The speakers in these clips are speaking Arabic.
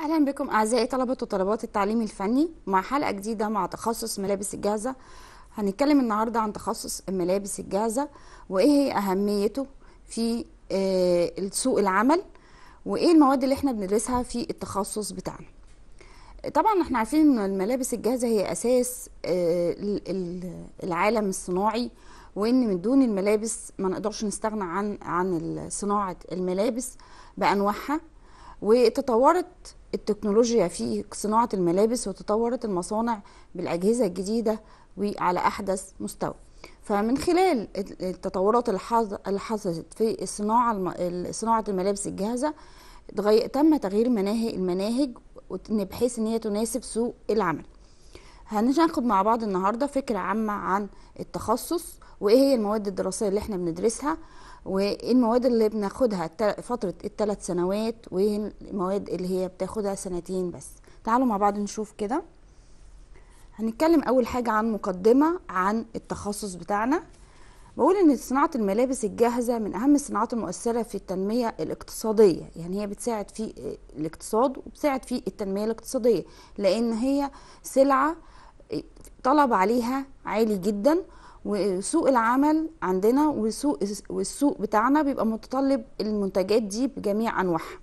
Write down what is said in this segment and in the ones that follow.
اهلا بكم اعزائي طلبه وطلبات التعليم الفني مع حلقه جديده مع تخصص ملابس الجاهزه هنتكلم النهارده عن تخصص الملابس الجاهزه وايه هي اهميته في آه، سوق العمل وايه المواد اللي احنا بندرسها في التخصص بتاعنا طبعا احنا عارفين ان الملابس الجاهزه هي اساس آه، العالم الصناعي وان من دون الملابس ما نقدرش نستغنى عن عن صناعه الملابس بانواعها وتطورت التكنولوجيا في صناعة الملابس وتطورت المصانع بالأجهزة الجديدة وعلى أحدث مستوى فمن خلال التطورات اللي حصلت في الصناعة صناعة الملابس الجاهزة تم تغيير مناهج المناهج بحيث ان هي تناسب سوق العمل هناخد مع بعض النهاردة فكرة عامة عن التخصص وايه هي المواد الدراسية اللي احنا بندرسها المواد اللي بناخدها فترة الثلاث سنوات المواد اللي هي بتاخدها سنتين بس تعالوا مع بعض نشوف كده هنتكلم أول حاجة عن مقدمة عن التخصص بتاعنا بقول إن صناعة الملابس الجاهزة من أهم الصناعات المؤثرة في التنمية الاقتصادية يعني هي بتساعد في الاقتصاد وبتساعد في التنمية الاقتصادية لأن هي سلعة طلب عليها عالي جدا وسوق العمل عندنا وسوق والسوق بتاعنا بيبقى متطلب المنتجات دي بجميع انواعها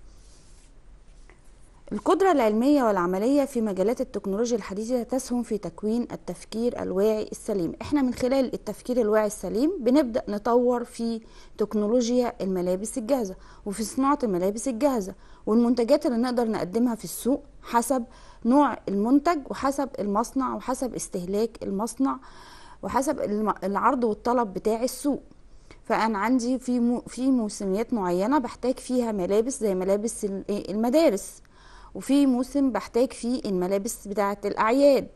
القدرة العلمية والعملية في مجالات التكنولوجيا الحديثة تسهم في تكوين التفكير الواعي السليم احنا من خلال التفكير الواعي السليم بنبدأ نطور في تكنولوجيا الملابس الجاهزة وفي صناعة الملابس الجاهزة والمنتجات اللي نقدر نقدمها في السوق حسب نوع المنتج وحسب المصنع وحسب استهلاك المصنع وحسب العرض والطلب بتاع السوق فانا عندي في في موسميات معينه بحتاج فيها ملابس زي ملابس إيه، المدارس وفي موسم بحتاج فيه الملابس بتاعه الاعياد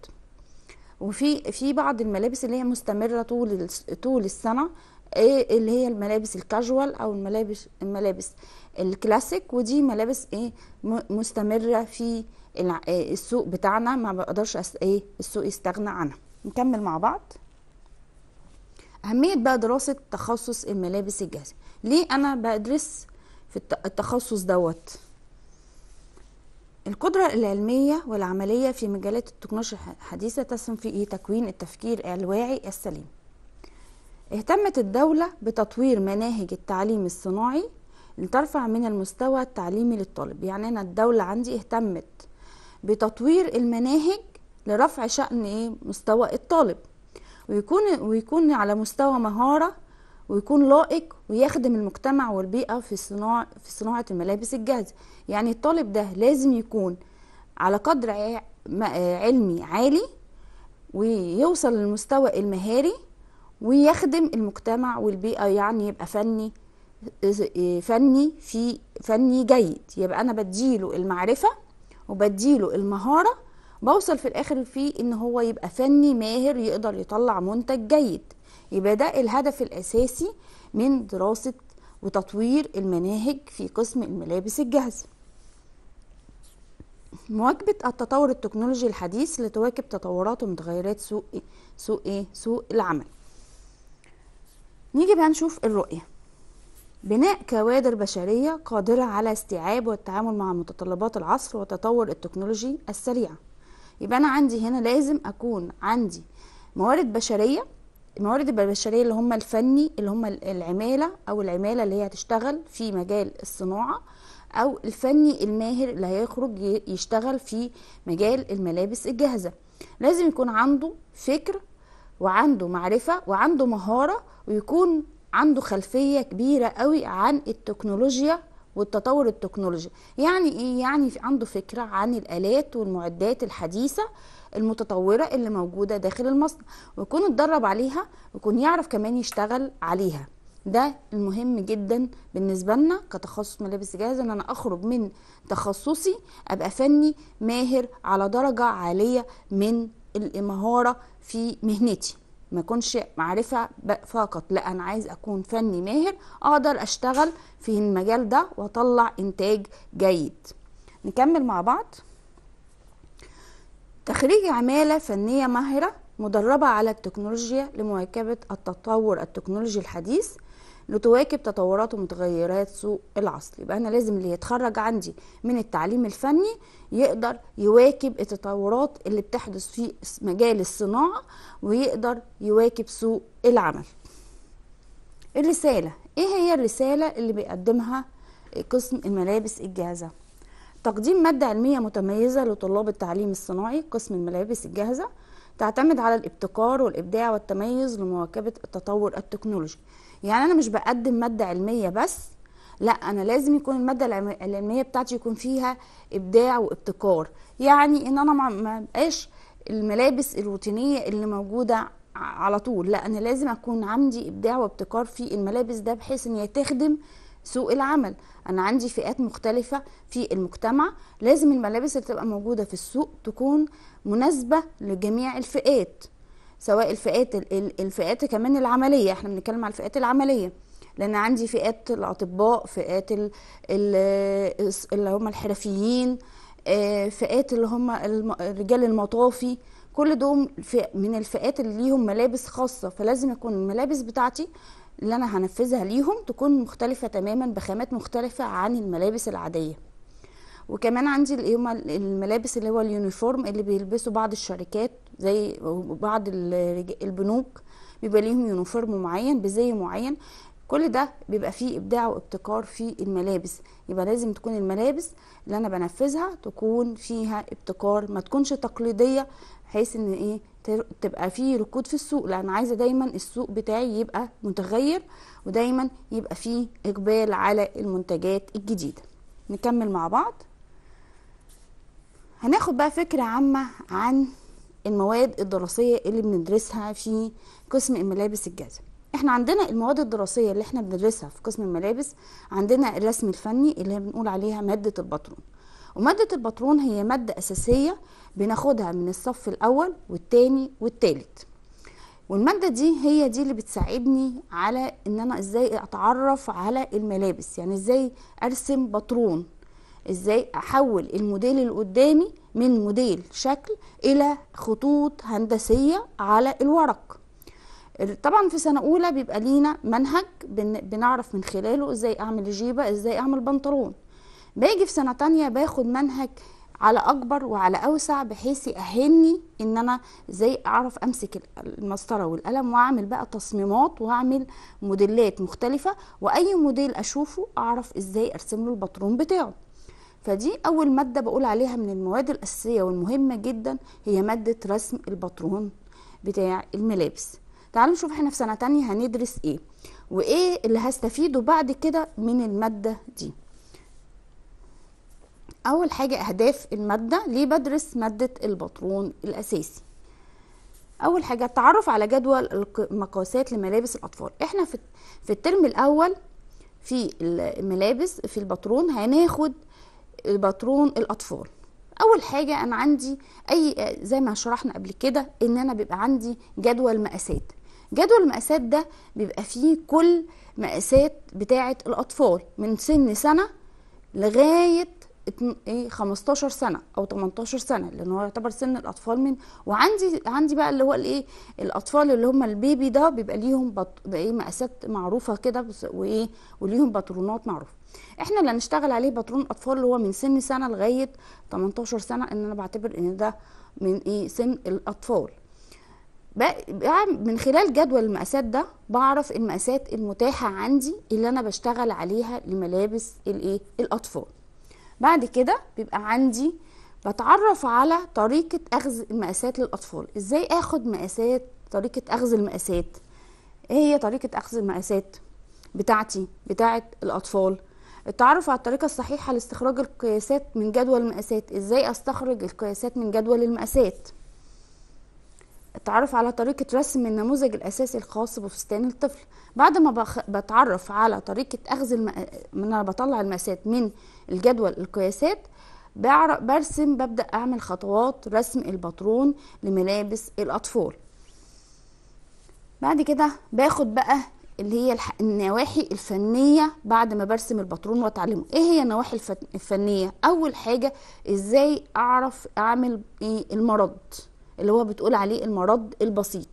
وفي في بعض الملابس اللي هي مستمره طول طول السنه ايه اللي هي الملابس الكاجوال او الملابس الملابس الكلاسيك ودي ملابس ايه مستمره في إيه، السوق بتاعنا ما بقدرش ايه السوق يستغنى عنها نكمل مع بعض أهمية بقى دراسة تخصص الملابس الجاهزة ليه أنا بدرس في التخصص دوت القدرة العلمية والعملية في مجالات التكنولوجيا الحديثة تسهم في إيه؟ تكوين التفكير الواعي السليم اهتمت الدولة بتطوير مناهج التعليم الصناعي لترفع من المستوى التعليمي للطالب يعني أنا الدولة عندي اهتمت بتطوير المناهج لرفع شأن إيه؟ مستوى الطالب ويكون ويكون على مستوى مهارة ويكون لائق ويخدم المجتمع والبيئة في صناعة في صناعة الملابس الجاهزة يعني الطالب ده لازم يكون على قدر علمي عالي ويوصل للمستوى المهاري ويخدم المجتمع والبيئة يعني يبقى فني فني في فني جيد يبقى أنا بديله المعرفة وبديله المهارة بوصل في الاخر في ان هو يبقى فني ماهر يقدر يطلع منتج جيد يبقى ده الهدف الاساسي من دراسه وتطوير المناهج في قسم الملابس الجاهزه مواكبة التطور التكنولوجي الحديث لتواكب تطورات ومتغيرات سوق إيه؟ سوق ايه سوق العمل نيجي بقى نشوف الرؤية بناء كوادر بشرية قادرة على استيعاب والتعامل مع متطلبات العصر وتطور التكنولوجي السريعة يبقى انا عندي هنا لازم اكون عندي موارد بشريه الموارد البشريه اللي هم الفني اللي هم العماله او العماله اللي هي هتشتغل في مجال الصناعه او الفني الماهر اللي هيخرج يشتغل في مجال الملابس الجاهزه لازم يكون عنده فكر وعنده معرفه وعنده مهاره ويكون عنده خلفيه كبيره قوي عن التكنولوجيا والتطور التكنولوجي يعني ايه يعني عنده فكره عن الالات والمعدات الحديثه المتطوره اللي موجوده داخل المصنع ويكون اتدرب عليها ويكون يعرف كمان يشتغل عليها ده المهم جدا بالنسبه لنا كتخصص ملابس جاهزه ان انا اخرج من تخصصي ابقى فني ماهر على درجه عاليه من المهاره في مهنتي ما اكونش معرفه فقط لا انا عايز اكون فني ماهر اقدر اشتغل في المجال ده واطلع انتاج جيد نكمل مع بعض تخريج عماله فنيه ماهره مدربه على التكنولوجيا لمواكبه التطور التكنولوجي الحديث لتواكب تطورات ومتغيرات سوق العصر يبقى انا لازم اللي يتخرج عندي من التعليم الفني يقدر يواكب التطورات اللي بتحدث في مجال الصناعه ويقدر يواكب سوق العمل الرساله ايه هي الرساله اللي بيقدمها قسم الملابس الجاهزه تقديم مادة علمية متميزة لطلاب التعليم الصناعي قسم الملابس الجاهزة تعتمد على الابتكار والإبداع والتميز لمواكبة التطور التكنولوجي يعني انا مش بقدم ماده علميه بس لا انا لازم يكون الماده العلميه بتاعتي يكون فيها ابداع وابتكار يعني ان انا ما بقاش الملابس الروتينيه اللي موجوده على طول لا انا لازم اكون عندي ابداع وابتكار في الملابس ده بحيث ان هي تخدم سوق العمل انا عندي فئات مختلفه في المجتمع لازم الملابس اللي تبقى موجوده في السوق تكون مناسبه لجميع الفئات سواء الفئات الفئات كمان العمليه احنا بنتكلم على الفئات العمليه لان عندي فئات الاطباء فئات اللي هم الحرفيين آه، فئات اللي هم رجال المطافي كل دول من الفئات اللي ليهم ملابس خاصه فلازم يكون الملابس بتاعتي اللي انا هنفذها ليهم تكون مختلفه تماما بخامات مختلفه عن الملابس العاديه وكمان عندي الملابس اللي هو اليونيفورم اللي بيلبسوا بعض الشركات زي بعض البنوك بيبقى ليهم يونيفورم معين بزي معين كل ده بيبقى فيه ابداع وابتكار في الملابس يبقى لازم تكون الملابس اللي انا بنفذها تكون فيها ابتكار ما تكونش تقليديه بحيث ان ايه تبقى فيه ركود في السوق لان عايزه دايما السوق بتاعي يبقى متغير ودايما يبقى فيه اقبال على المنتجات الجديده نكمل مع بعض هناخد بقى فكره عامه عن المواد الدراسيه اللي بندرسها في قسم الملابس الجاهزه احنا عندنا المواد الدراسيه اللي احنا بندرسها في قسم الملابس عندنا الرسم الفني اللي بنقول عليها ماده الباترون وماده الباترون هي ماده اساسيه بناخدها من الصف الاول والثاني والتالت والمادة دي هي دي اللي بتساعدني على ان انا ازاي اتعرف على الملابس يعني ازاي ارسم باترون ازاي احول الموديل اللي قدامي من موديل شكل الى خطوط هندسيه على الورق طبعا في سنه اولى بيبقى لينا منهج بنعرف من خلاله ازاي اعمل جيبه ازاي اعمل بنطلون باجي في سنه تانية باخد منهج على اكبر وعلى اوسع بحيث يأهلني ان انا ازاي اعرف امسك المسطره والقلم واعمل بقى تصميمات واعمل موديلات مختلفه واي موديل اشوفه اعرف ازاي ارسم له الباترون بتاعه فدي أول مادة بقول عليها من المواد الأساسية والمهمة جدا هي مادة رسم الباترون بتاع الملابس تعالوا نشوف احنا في سنة تانية هندرس ايه وايه اللي هستفيده بعد كده من المادة دي اول حاجة اهداف المادة ليه بدرس مادة الباترون الاساسي اول حاجة التعرف على جدول المقاسات لملابس الاطفال احنا في الترم الاول في الملابس في الباترون هناخد الباترون الاطفال اول حاجه انا عندي اي زي ما شرحنا قبل كده ان انا بيبقى عندي جدول مقاسات جدول المقاسات ده بيبقى فيه كل مقاسات بتاعه الاطفال من سن سنه لغايه 15 إيه، سنه او 18 سنه لان هو يعتبر سن الاطفال من وعندي عندي بقى اللي هو الايه الاطفال اللي هم البيبي ده بيبقى ليهم بط... ايه مقاسات معروفه كده وايه وليهم باترونات معروفه احنا اللي هنشتغل عليه باترون الاطفال اللي هو من سن سنه لغايه 18 سنه ان انا بعتبر ان ده من ايه سن الاطفال بقى من خلال جدول المقاسات ده بعرف المقاسات المتاحه عندي اللي انا بشتغل عليها لملابس الايه الاطفال بعد كده بيبقى عندي بتعرف على طريقه اخذ المقاسات للاطفال ازاي اخد مقاسات طريقه اخذ المقاسات ايه هي طريقه اخذ المقاسات بتاعتي بتاعت الاطفال التعرف على الطريقة الصحيحة لاستخراج القياسات من جدول المقاسات ازاي استخرج القياسات من جدول المقاسات التعرف على طريقة رسم النموذج الأساسي الخاص بفستان الطفل بعد ما بتعرف على طريقة أخذ من أنا بطلع المقاسات من الجدول القياسات برسم ببدأ أعمل خطوات رسم الباترون لملابس الأطفال بعد كده باخد بقى اللي هي النواحي الفنيه بعد ما برسم الباترون واتعلمه ايه هي النواحي الفنيه اول حاجه ازاي اعرف اعمل ايه المرض اللي هو بتقول عليه المرض البسيط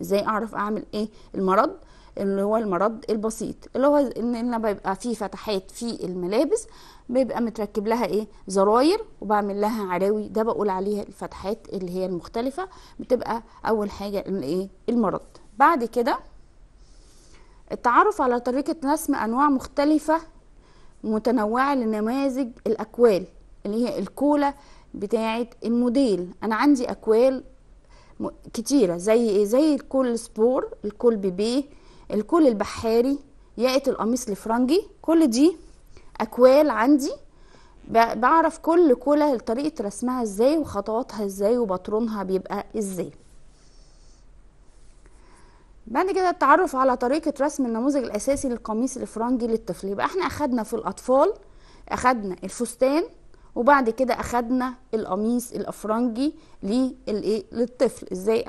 ازاي اعرف اعمل ايه المرض اللي هو المرض البسيط اللي هو ان انا بيبقى فيه فتحات في الملابس بيبقى متركب لها ايه زراير وبعمل لها عراوي ده بقول عليها الفتحات اللي هي المختلفه بتبقى اول حاجه ايه المرض بعد كده التعرف على طريقة رسم أنواع مختلفة متنوعة لنماذج الأكوال اللي هي الكولة بتاعة الموديل أنا عندي أكوال كتيرة زي إيه زي الكول سبور الكول بيبيه الكول البحاري ياقة القميص الفرنجي كل دي أكوال عندي بعرف كل كولة طريقة رسمها ازاي وخطواتها ازاي وبطرونها بيبقى ازاي بعد كده التعرف على طريقة رسم النموذج الأساسي للقميص الفرنجي للطفل يبقى احنا أخدنا في الأطفال أخدنا الفستان وبعد كده أخدنا القميص الأفرنجي للطفل إزاي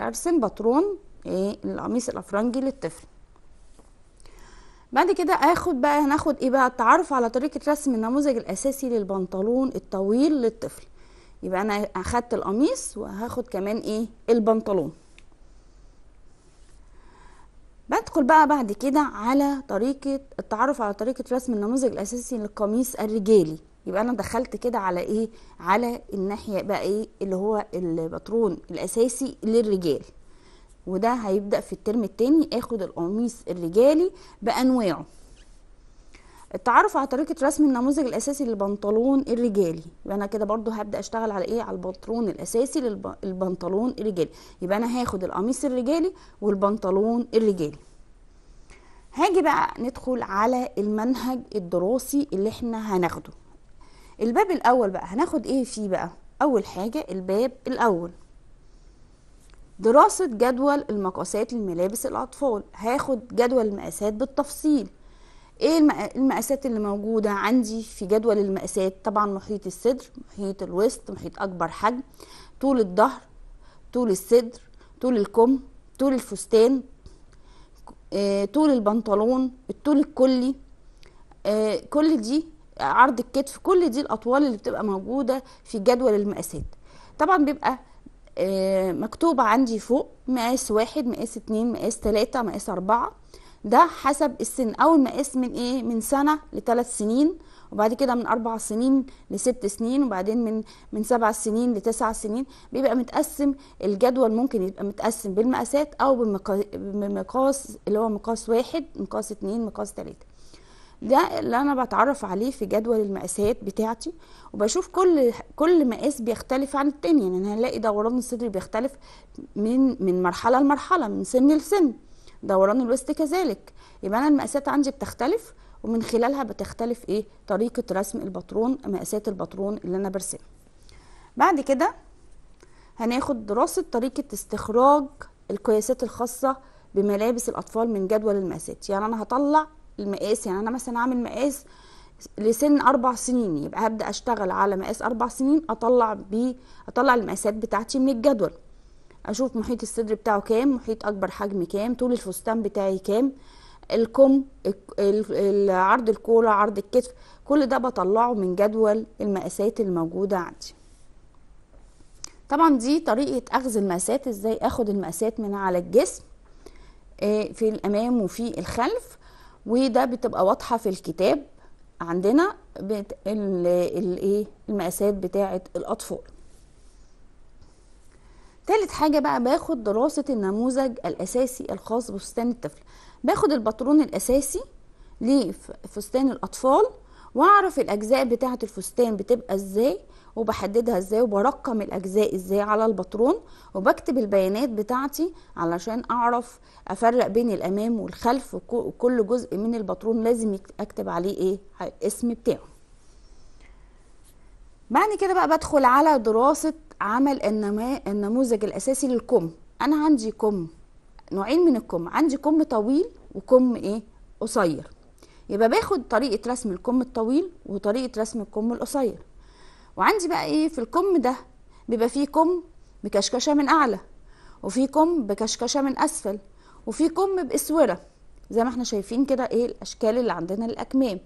أرسم باترون إيه؟ القميص الأفرنجي للطفل بعد كده اخد بقى هناخد ايه بقى التعرف على طريقه رسم النموذج الاساسي للبنطلون الطويل للطفل يبقى انا اخدت القميص وهاخد كمان ايه البنطلون بدخل بقى بعد كده على طريقة التعرف على طريقة رسم النموذج الأساسي للقميص الرجالي يبقى أنا دخلت كده على إيه على الناحية بقى إيه اللي هو الباترون الأساسي للرجال وده هيبدأ في الترم التاني اخد القميص الرجالي بأنواعه التعرف على طريقه رسم النموذج الاساسي للبنطلون الرجالي يبقى انا كده برضو هبدا اشتغل على ايه على البنطلون الاساسي للبنطلون الرجالي يبقى انا هاخد القميص الرجالي والبنطلون الرجالي هاجي بقى ندخل على المنهج الدراسي اللي احنا هناخده الباب الاول بقى هناخد ايه فيه بقى اول حاجه الباب الاول دراسة جدول المقاسات لملابس الأطفال هاخد جدول المقاسات بالتفصيل ايه المقاسات اللي موجوده عندي في جدول المقاسات طبعا محيط الصدر محيط الوسط محيط اكبر حجم طول الظهر طول الصدر طول الكم طول الفستان آه، طول البنطلون الطول الكلي آه، كل دي عرض الكتف كل دي الاطوال اللي بتبقى موجوده في جدول المقاسات طبعا بيبقى آه، مكتوبه عندي فوق مقاس واحد مقاس اتنين مقاس تلاته مقاس اربعه ده حسب السن اول ما قيس من ايه من سنه لثلاث سنين وبعد كده من اربع سنين لست سنين وبعدين من من سبع سنين لتسع سنين بيبقى متقسم الجدول ممكن يبقى متقسم بالمقاسات او بمقاس اللي هو مقاس واحد مقاس اتنين مقاس تلاته ده اللي انا بتعرف عليه في جدول المقاسات بتاعتي وبشوف كل كل مقاس بيختلف عن التاني يعني هنلاقي دوران الصدر بيختلف من من مرحله لمرحله من سن لسن دوران الوسط كذلك يبقى انا المقاسات عندي بتختلف ومن خلالها بتختلف ايه طريقه رسم الباترون مقاسات الباترون اللي انا برسمها بعد كده هناخد دراسه طريقه استخراج القياسات الخاصه بملابس الاطفال من جدول المقاسات يعني انا هطلع المقاس يعني انا مثلا عامل مقاس لسن اربع سنين يبقى هبدا اشتغل على مقاس اربع سنين اطلع بيه اطلع المقاسات بتاعتي من الجدول اشوف محيط الصدر بتاعه كام محيط اكبر حجم كام طول الفستان بتاعي كام الكم عرض الكولا عرض الكتف كل ده بطلعه من جدول المقاسات الموجوده عندي طبعا دي طريقه اخذ المقاسات ازاي اخد المقاسات من على الجسم آه، في الامام وفي الخلف وده بتبقى واضحه في الكتاب عندنا إيه، المقاسات بتاعه الاطفال تالت حاجة بقى باخد دراسة النموذج الأساسي الخاص بفستان الطفل باخد الباترون الأساسي لفستان الأطفال واعرف الاجزاء بتاعه الفستان بتبقى ازاي وبحددها ازاي وبرقم الاجزاء ازاي على الباترون وبكتب البيانات بتاعتي علشان اعرف افرق بين الامام والخلف وكل جزء من الباترون لازم اكتب عليه ايه اسم بتاعه بعد كده بقى بدخل على دراسه عمل النموذج الاساسي للكم انا عندي كم نوعين من الكم عندي كم طويل وكم ايه قصير يبقى باخد طريقه رسم الكم الطويل وطريقه رسم الكم القصير وعندي بقى ايه في الكم ده بيبقى فيه كم بكشكشه من اعلى وفي كم بكشكشه من اسفل وفي كم باسوره زي ما احنا شايفين كده ايه الاشكال اللي عندنا الاكمام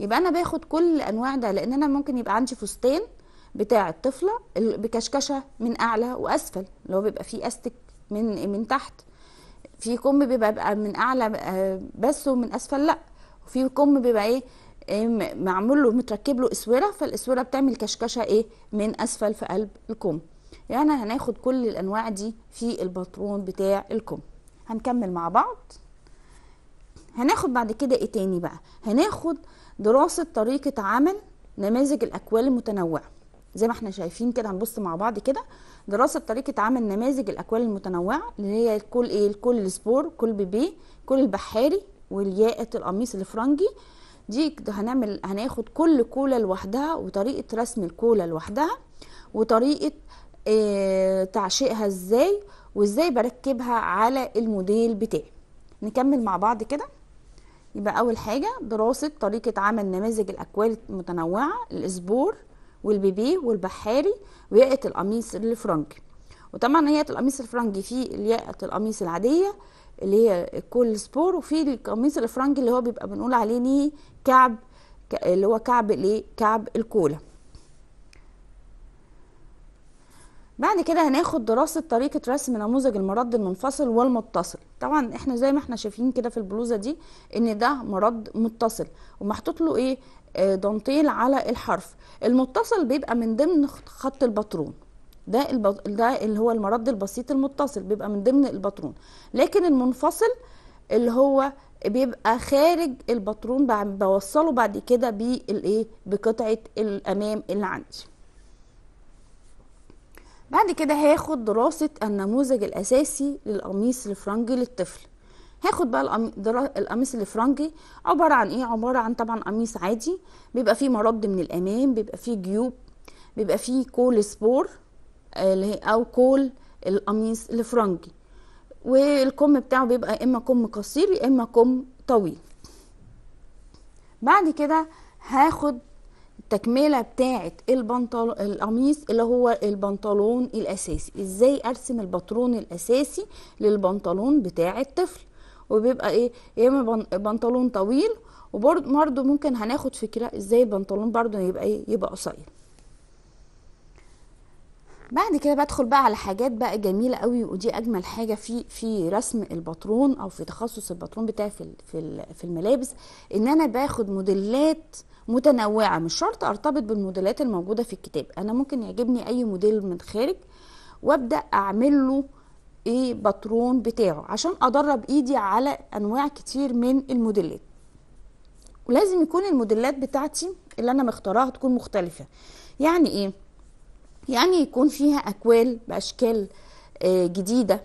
يبقى انا باخد كل الانواع ده لان انا ممكن يبقى عندي فستان بتاع الطفله بكشكشه من اعلى واسفل اللي هو بيبقى فيه استك من من تحت في كم بيبقى من اعلى آه، بس ومن اسفل لا وفي كم بيبقى ايه آه، معمول له متركب له اسوره فالاسوره بتعمل كشكشه ايه من اسفل في قلب الكم يعني هناخد كل الانواع دي في الباترون بتاع الكم هنكمل مع بعض هناخد بعد كده ايه تاني بقى هناخد دراسه طريقه عمل نماذج الاكوال المتنوعه زي ما احنا شايفين كده هنبص مع بعض كده دراسه طريقه عمل نماذج الاكوال المتنوعه اللي هي الكل ايه الكل سبور كل بيبي كل البحاري والياقه القميص الفرنجي دي هنعمل هناخد كل كولا لوحدها وطريقه رسم الكولا لوحدها وطريقه اه تعشيقها ازاي وازاي بركبها على الموديل بتاعي نكمل مع بعض كده يبقى اول حاجه دراسه طريقه عمل نماذج الاكوال المتنوعه الاسبور والبيبي والبحاري وياقة القميص الفرنجي وطبعا ياقة القميص الفرنجي في ياقة القميص العادية اللي هي الكول سبور وفي القميص الفرنجي اللي هو بيبقى بنقول عليه نيه كعب اللي هو كعب الايه كعب الكولا بعد كده هناخد دراسة طريقة رسم نموذج المرد المنفصل والمتصل طبعا احنا زي ما احنا شايفين كده في البلوزة دي ان ده مرد متصل ومحطوط له ايه دانتيل على الحرف المتصل بيبقى من ضمن خط الباترون ده الب... ده اللي هو المرد البسيط المتصل بيبقى من ضمن الباترون لكن المنفصل اللي هو بيبقى خارج الباترون بوصله بعد كده بالايه بقطعه الامام اللي عندي بعد كده هاخد دراسه النموذج الاساسي للقميص الفرنجي للطفل هاخد بقى القميص الفرنجي عباره عن ايه عباره عن طبعا قميص عادي بيبقى فيه مرد من الامام بيبقى فيه جيوب بيبقى فيه كول سبور آه، او كول القميص الفرنجي والكم بتاعه بيبقى اما كم قصير يا اما كم طويل بعد كده هاخد التكمله بتاعه البنطلون القميص اللي هو البنطلون الاساسي ازاي ارسم البطرون الاساسي للبنطلون بتاع الطفل وبيبقى ايه يا اما بنطلون طويل وبرده ممكن هناخد فكره ازاي البنطلون برده يبقى ايه يبقى قصير بعد كده بدخل بقى على حاجات بقى جميله قوي ودي اجمل حاجه في في رسم الباترون او في تخصص الباترون بتاعي في في الملابس ان انا باخد موديلات متنوعه مش شرط ارتبط بالموديلات الموجوده في الكتاب انا ممكن يعجبني اي موديل من خارج وابدا اعمل له ايه باترون بتاعه عشان ادرب ايدي على انواع كتير من الموديلات ولازم يكون الموديلات بتاعتي اللي انا مختارها تكون مختلفه يعني ايه يعني يكون فيها اكوال باشكال آه، جديده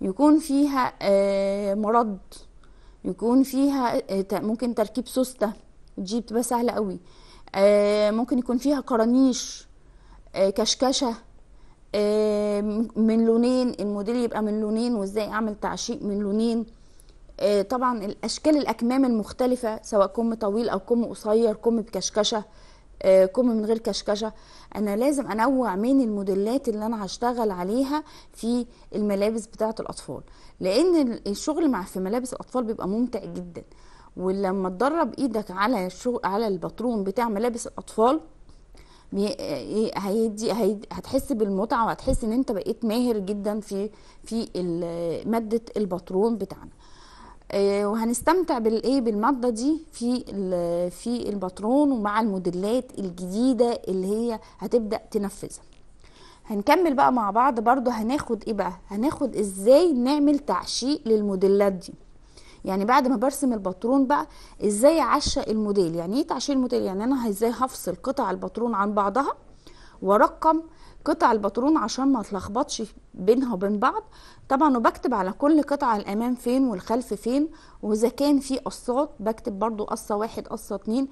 يكون فيها آه، مرض يكون فيها آه، ممكن تركيب سوسته دي بتبقى سهله قوي ممكن يكون فيها قرانيش كشكشه آه، من لونين الموديل يبقى من لونين وازاي اعمل تعشيق من لونين آه، طبعا الاشكال الاكمام المختلفه سواء كم طويل او كم قصير كم بكشكشه آه، كم من غير كشكشه انا لازم انوع من الموديلات اللي انا هشتغل عليها في الملابس بتاعه الاطفال لان الشغل مع في ملابس الاطفال بيبقى ممتع جدا ولما تدرب ايدك على الشغل على الباترون بتاع ملابس الاطفال إيه، هيدي هتحس بالمتعه وهتحس ان انت بقيت ماهر جدا في في ماده الباترون بتاعنا إيه، وهنستمتع بالايه بالماده دي في في الباترون ومع الموديلات الجديده اللي هي هتبدا تنفذها هنكمل بقى مع بعض برضو هناخد ايه بقى هناخد ازاي نعمل تعشيق للموديلات دي يعني بعد ما برسم الباترون بقى ازاي اعشق الموديل يعني ايه تعشيق الموديل يعني انا ازاي هفصل قطع الباترون عن بعضها وارقم قطع الباترون عشان ما تلخبطش بينها وبين بعض طبعا وبكتب على كل قطعه الامام فين والخلف فين واذا كان في قصات بكتب برضو قصه واحد قصه اتنين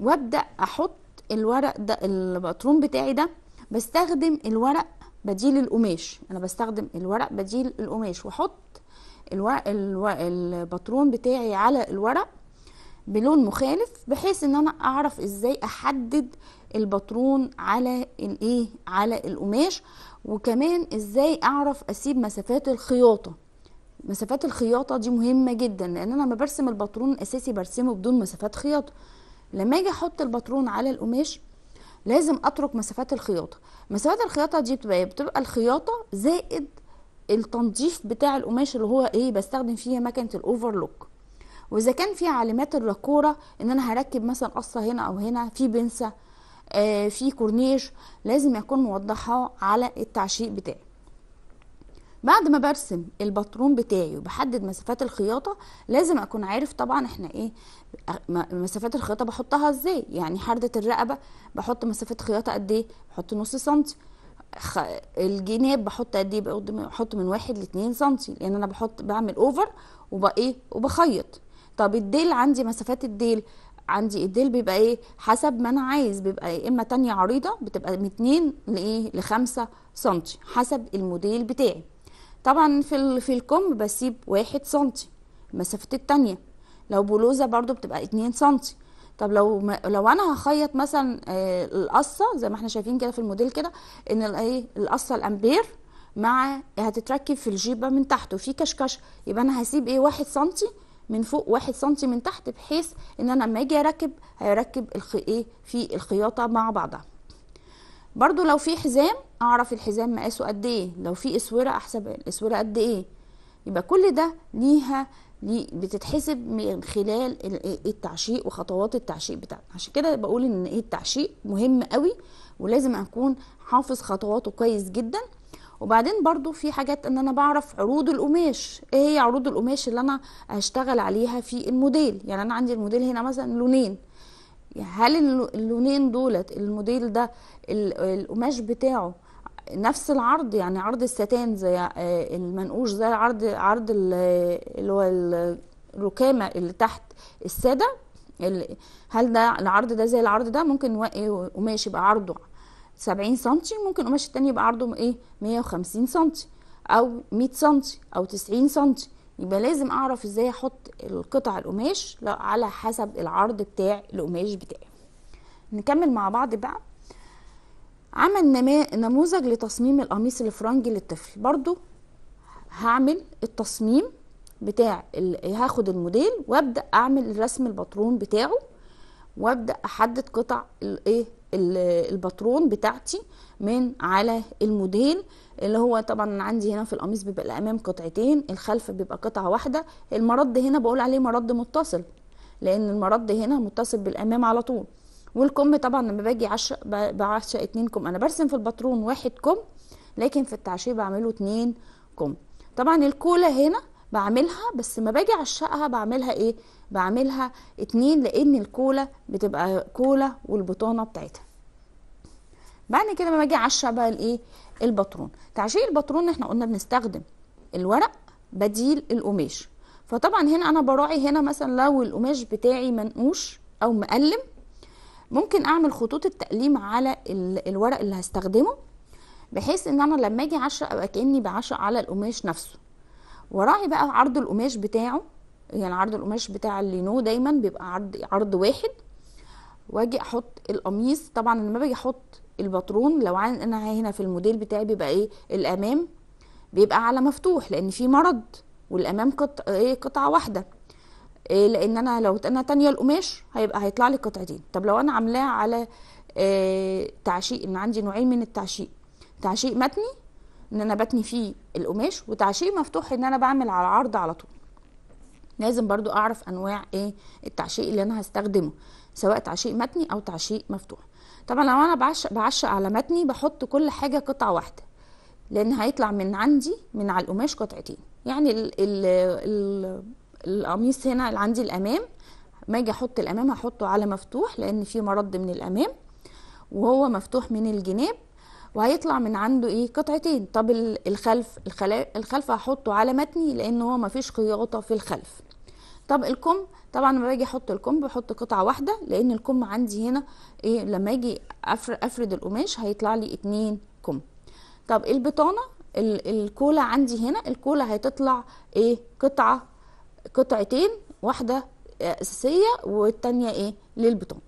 وابدا احط الورق ده الباترون بتاعي ده بستخدم الورق بديل القماش انا بستخدم الورق بديل القماش واحط الو... الو... البطرون بتاعي على الورق بلون مخالف بحيث ان انا اعرف ازاي احدد البطرون على الايه على القماش وكمان ازاي اعرف اسيب مسافات الخياطه مسافات الخياطه دي مهمه جدا لان انا لما برسم البطرون الاساسي برسمه بدون مسافات خياطه لما اجي احط البطرون على القماش لازم اترك مسافات الخياطه مسافات الخياطه دي بتبقى بتبقى الخياطه زائد التنظيف بتاع القماش اللي هو ايه بستخدم فيه مكنه الاوفرلوك واذا كان في علامات الراكوره ان انا هركب مثلا قصه هنا او هنا في بنسه آه في كورنيش لازم اكون موضحها على التعشيق بتاعي بعد ما برسم الباترون بتاعي وبحدد مسافات الخياطه لازم اكون عارف طبعا احنا ايه مسافات الخياطه بحطها ازاي يعني حرده الرقبه بحط مسافه خياطه قد ايه بحط نص سنتي خ... الجناب بحط قد ايه بحط من, واحد لاتنين سنتي لان انا بحط بعمل اوفر وبقى ايه وبخيط طب الديل عندي مسافات الديل عندي الديل بيبقى ايه حسب ما انا عايز بيبقى يا اما تانية عريضه بتبقى من 2 لايه ل 5 سم حسب الموديل بتاعي طبعا في ال... في الكم بسيب واحد سم مسافه التانية لو بلوزه برده بتبقى 2 سم طب لو ما لو انا هخيط مثلا آه، القصه زي ما احنا شايفين كده في الموديل كده ان الايه القصه الامبير مع هتتركب في الجيبه من تحت وفي كشكشه يبقى انا هسيب ايه 1 سم من فوق 1 سم من تحت بحيث ان انا لما اجي اركب هيركب الخ... ايه في الخياطه مع بعضها برضو لو في حزام اعرف الحزام مقاسه قد ايه لو في اسوره احسب الاسوره قد ايه يبقى كل ده ليها دي بتتحسب من خلال إيه التعشيق وخطوات التعشيق بتاعتنا عشان كده بقول ان ايه التعشيق مهم قوي ولازم اكون حافظ خطواته كويس جدا وبعدين برضو في حاجات ان انا بعرف عروض القماش ايه هي عروض القماش اللي انا هشتغل عليها في الموديل يعني انا عندي الموديل هنا مثلا لونين يعني هل اللونين دولت الموديل ده القماش بتاعه نفس العرض يعني عرض الستان زي آه، المنقوش زي عرض عرض اللي هو الركامه اللي تحت الساده هل ده العرض ده زي العرض ده ممكن إيه، قماش يبقى عرضه 70 سنتي ممكن قماش التاني يبقى عرضه ايه 150 سنتي او 100 سنتي او 90 سنتي يبقى لازم اعرف ازاي احط القطع القماش على حسب العرض بتاع القماش بتاعي نكمل مع بعض بقى عمل نموذج لتصميم القميص الفرنجي للطفل برضو هعمل التصميم بتاع هاخد الموديل وابدا اعمل رسم الباترون بتاعه وابدا احدد قطع الايه الباترون بتاعتي من على الموديل اللي هو طبعا عندي هنا في القميص بيبقى الامام قطعتين الخلف بيبقى قطعه واحده المرد هنا بقول عليه مرد متصل لان المرد هنا متصل بالامام على طول والكم طبعا لما باجي عش... بعشق اتنين كم انا برسم في الباترون واحد كم لكن في التعشيه بعمله اتنين كم طبعا الكولا هنا بعملها بس ما باجي اعشقها بعملها ايه بعملها اتنين لان الكولا بتبقى كولا والبطانه بتاعتها بعد كده لما باجي اعشق بقى الايه الباترون تعشيق الباترون احنا قلنا بنستخدم الورق بديل القماش فطبعا هنا انا براعي هنا مثلا لو القماش بتاعي منقوش او مقلم ممكن اعمل خطوط التقليم على الورق اللي هستخدمه بحيث ان انا لما اجي اعشق ابقى كاني بعشق على القماش نفسه وراي بقى عرض القماش بتاعه يعني عرض القماش بتاع اللينو دايما بيبقى عرض عرض واحد واجي احط القميص طبعا لما باجي احط الباترون لو عن انا هنا في الموديل بتاعي بيبقى ايه الامام بيبقى على مفتوح لان في مرض والامام قطع ايه قطعه واحده إيه، لان انا لو انا تانيه القماش هيبقى هيطلع لي قطعتين طب لو انا عاملاه على آه، تعشيق ان عندي نوعين من التعشيق تعشيق متني ان انا بتني فيه القماش وتعشيق مفتوح ان انا بعمل على العرض على طول لازم برضو اعرف انواع ايه التعشيق اللي انا هستخدمه سواء تعشيق متني او تعشيق مفتوح طبعا لو انا بعشق بعشق على متني بحط كل حاجه قطعه واحده لان هيطلع من عندي من على القماش قطعتين يعني ال القميص هنا اللي عندي الامام ما اجي احط الامام هحطه على مفتوح لان في مرد من الامام وهو مفتوح من الجناب وهيطلع من عنده ايه قطعتين طب الخلف الخلف هحطه على متني لان هو مفيش خياطه في الخلف طب الكم طبعا لما باجي احط الكم بحط قطعه واحده لان الكم عندي هنا ايه لما اجي افرد القماش هيطلع لي اتنين كم طب البطانه الكولا عندي هنا الكولا هتطلع ايه قطعه قطعتين واحده اساسيه والثانيه ايه للبطون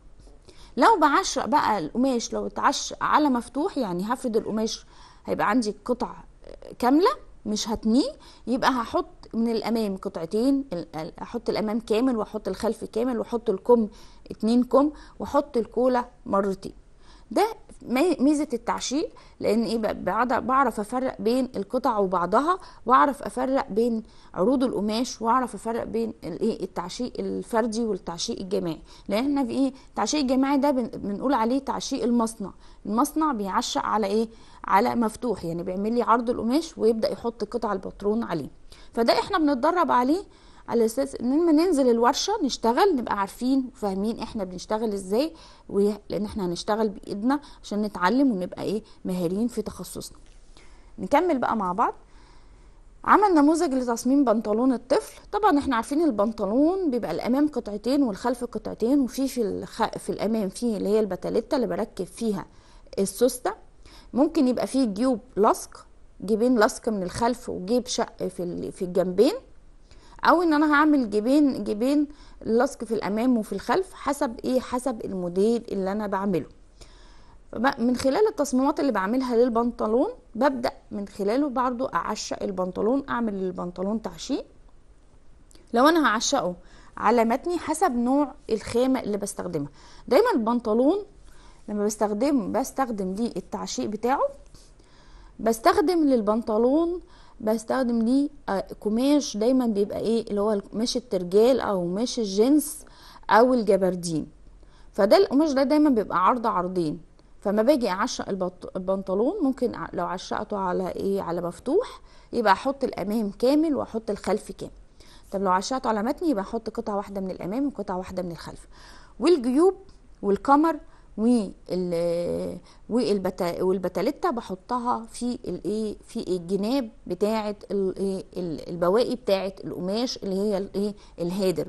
لو بعشق بقى القماش لو اتعشق على مفتوح يعني هفرد القماش هيبقى عندي قطع كامله مش هتنيه يبقى هحط من الامام قطعتين احط الامام كامل واحط الخلف كامل واحط الكم اتنين كم واحط الكولا مرتين ده ميزه التعشيق لان ايه بعرف افرق بين القطع وبعضها واعرف افرق بين عروض القماش واعرف افرق بين الايه التعشيق الفردي والتعشيق الجماعي لان احنا في ايه التعشيق الجماعي ده بنقول عليه تعشيق المصنع المصنع بيعشق على ايه على مفتوح يعني بيعمل لي عرض القماش ويبدا يحط قطع الباترون عليه فده احنا بنتدرب عليه على اساس ان لما ننزل الورشه نشتغل نبقى عارفين وفاهمين احنا بنشتغل ازاي لان احنا هنشتغل بايدنا عشان نتعلم ونبقى ايه مهارين في تخصصنا نكمل بقى مع بعض عمل نموذج لتصميم بنطلون الطفل طبعا احنا عارفين البنطلون بيبقى الامام قطعتين والخلف قطعتين وفي في الخ... في الامام فيه اللي هي البتاليتا اللي بركب فيها السوسته ممكن يبقى فيه جيوب لصق جيبين لصق من الخلف وجيب شق في في الجنبين او ان انا هعمل جيبين جيبين لصق في الامام وفي الخلف حسب ايه حسب الموديل اللي انا بعمله من خلال التصميمات اللي بعملها للبنطلون ببدا من خلاله برضو اعشق البنطلون اعمل البنطلون تعشيق لو انا هعشقه على متني حسب نوع الخامه اللي بستخدمها دايما البنطلون لما بستخدم بستخدم ليه التعشيق بتاعه بستخدم للبنطلون بستخدم ليه آه، قماش دايما بيبقى ايه اللي هو قماش الترجال او قماش الجنس او الجبردين فده القماش ده دايما بيبقى عرض عرضين فما باجي اعشق البنطلون ممكن لو عشقته على ايه على مفتوح يبقى احط الامام كامل واحط الخلف كامل طب لو عشقته على متن يبقى احط قطعه واحده من الامام وقطعه واحده من الخلف والجيوب والقمر والبتاليتا بحطها في الايه في إيه، الجناب بتاعه إيه، البواقي بتاعه القماش اللي هي الايه الهادر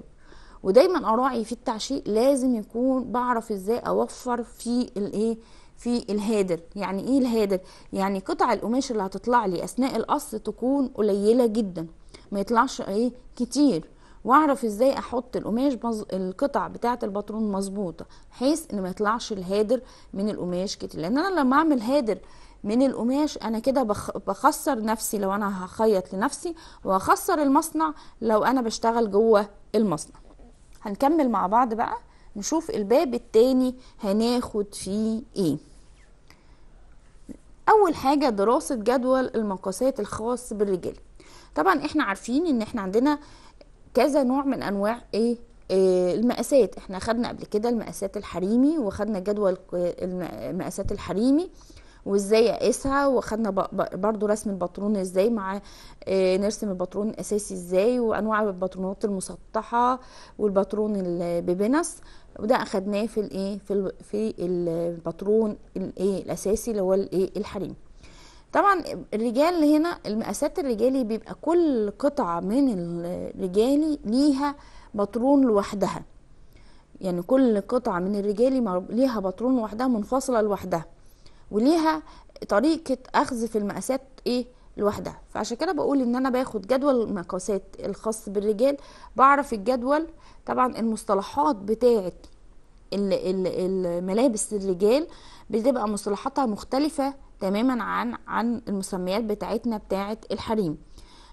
ودايما اراعي في التعشيق لازم يكون بعرف ازاي اوفر في الايه في الهادر يعني ايه الهادر يعني قطع القماش اللي هتطلع لي اثناء القص تكون قليله جدا ما يطلعش ايه كتير واعرف ازاي احط القماش بز... القطع بتاعه الباترون مظبوطه بحيث ان ما يطلعش الهادر من القماش كتير لان انا لما اعمل هادر من القماش انا كده بخ... بخسر نفسي لو انا هخيط لنفسي وهخسر المصنع لو انا بشتغل جوه المصنع هنكمل مع بعض بقى نشوف الباب التاني هناخد فيه ايه اول حاجه دراسه جدول المقاسات الخاص بالرجال طبعا احنا عارفين ان احنا عندنا كذا نوع من انواع ايه آه، المقاسات احنا خدنا قبل كده المقاسات الحريمي وخدنا جدول المقاسات الحريمي وازاي اقيسها وخدنا برضو رسم البطرون ازاي مع آه، نرسم البطرون الاساسي ازاي وانواع البطرونات المسطحه والبطرون ببنص وده اخدناه في الايه في البطرون الايه الاساسي اللي هو الايه الحريمي طبعا الرجال هنا المقاسات الرجالي بيبقى كل قطعة من الرجالي ليها بطرون لوحدها يعني كل قطعة من الرجالي ليها بطرون لوحدها منفصلة لوحدها وليها طريقة أخذ في المقاسات إيه لوحدها فعشان كده بقول ان انا باخد جدول المقاسات الخاص بالرجال بعرف الجدول طبعا المصطلحات بتاعه الملابس الرجال بتبقى مصطلحاتها مختلفة تماما عن عن المسميات بتاعتنا بتاعه الحريم